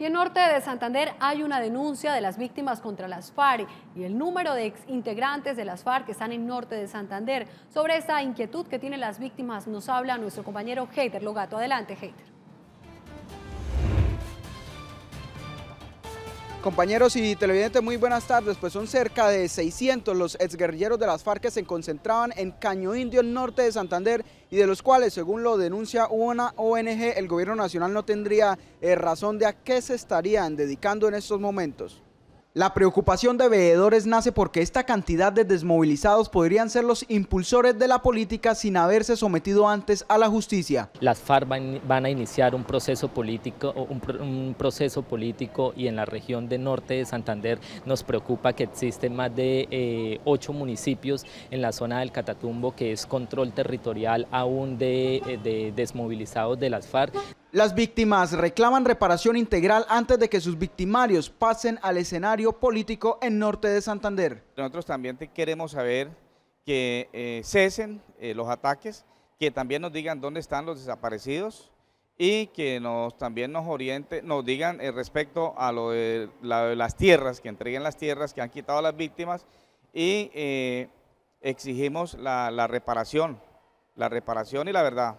Y en norte de Santander hay una denuncia de las víctimas contra las FARC y el número de ex integrantes de las FARC que están en norte de Santander. Sobre esa inquietud que tienen las víctimas nos habla nuestro compañero Hater Logato. Adelante, Hater. Compañeros y televidentes, muy buenas tardes. Pues son cerca de 600 los exguerrilleros de las FARC que se concentraban en Caño Indio, el norte de Santander, y de los cuales, según lo denuncia una ONG, el gobierno nacional no tendría eh, razón de a qué se estarían dedicando en estos momentos. La preocupación de veedores nace porque esta cantidad de desmovilizados podrían ser los impulsores de la política sin haberse sometido antes a la justicia. Las FARC van a iniciar un proceso político, un, proceso político y en la región de norte de Santander nos preocupa que existen más de eh, ocho municipios en la zona del Catatumbo que es control territorial aún de, eh, de desmovilizados de las FARC. Las víctimas reclaman reparación integral antes de que sus victimarios pasen al escenario político en norte de Santander. Nosotros también queremos saber que eh, cesen eh, los ataques, que también nos digan dónde están los desaparecidos y que nos, también nos oriente, nos digan eh, respecto a lo de, las tierras, que entreguen las tierras que han quitado a las víctimas y exigimos la reparación, la reparación y la verdad.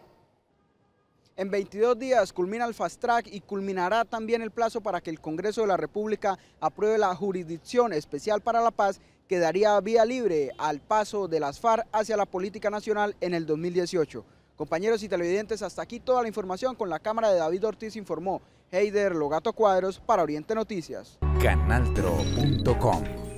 En 22 días culmina el fast track y culminará también el plazo para que el Congreso de la República apruebe la jurisdicción especial para la paz que daría vía libre al paso de las FARC hacia la política nacional en el 2018. Compañeros y televidentes, hasta aquí toda la información con la cámara de David Ortiz informó Heider Logato Cuadros para Oriente Noticias. Canaltro.com